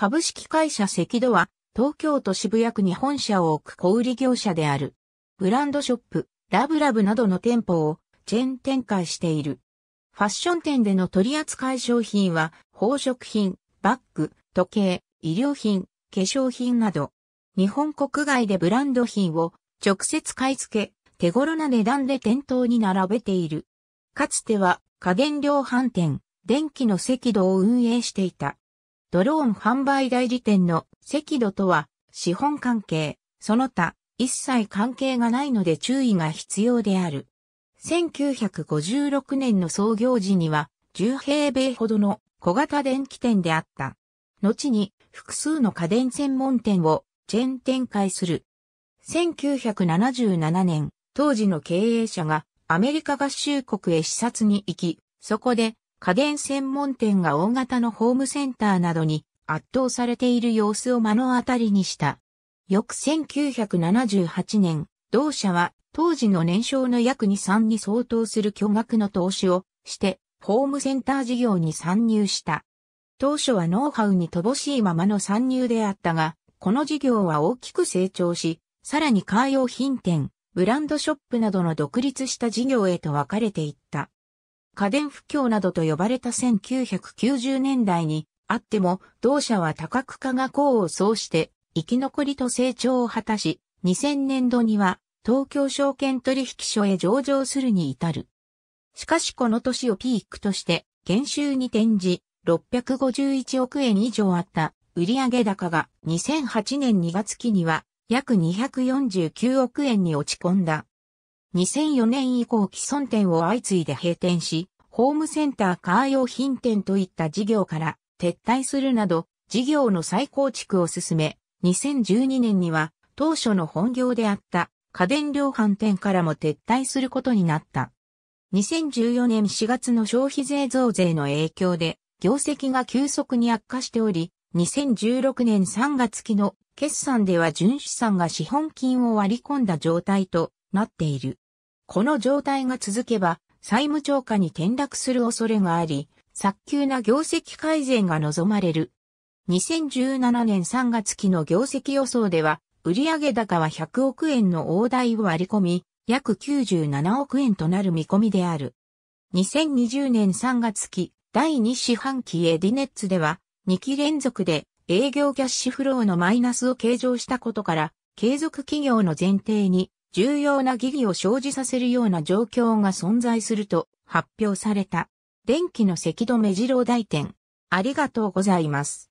株式会社赤土は、東京都渋谷区に本社を置く小売業者である。ブランドショップ、ラブラブなどの店舗をチェーン展開している。ファッション店での取扱い商品は、宝飾品、バッグ、時計、衣料品、化粧品など、日本国外でブランド品を直接買い付け、手頃な値段で店頭に並べている。かつては家電量販店、電気の赤道を運営していた。ドローン販売代理店の赤土とは資本関係、その他一切関係がないので注意が必要である。1956年の創業時には10平米ほどの小型電気店であった。後に複数の家電専門店をチェーン展開する。1977年、当時の経営者がアメリカ合衆国へ視察に行き、そこで家電専門店が大型のホームセンターなどに圧倒されている様子を目の当たりにした。翌1978年、同社は当時の年商の約2、3に相当する巨額の投資をして、ホームセンター事業に参入した。当初はノウハウに乏しいままの参入であったが、この事業は大きく成長し、さらにカー用品店、ブランドショップなどの独立した事業へと分かれていった。家電不況などと呼ばれた1990年代にあっても、同社は多角化が功を奏して生き残りと成長を果たし、2000年度には東京証券取引所へ上場するに至る。しかしこの年をピークとして、減収に転じ、651億円以上あった売上高が2008年2月期には約249億円に落ち込んだ。2004年以降既存店を相次いで閉店し、ホームセンターカー用品店といった事業から撤退するなど、事業の再構築を進め、2012年には当初の本業であった家電量販店からも撤退することになった。2014年4月の消費税増税の影響で、業績が急速に悪化しており、2016年3月期の決算では純資産が資本金を割り込んだ状態となっている。この状態が続けば、債務超過に転落する恐れがあり、早急な業績改善が望まれる。2017年3月期の業績予想では、売上高は100億円の大台を割り込み、約97億円となる見込みである。2020年3月期第2四半期エディネッツでは、2期連続で営業キャッシュフローのマイナスを計上したことから、継続企業の前提に重要な疑義を生じさせるような状況が存在すると発表された。電気の赤止め自動大店。ありがとうございます。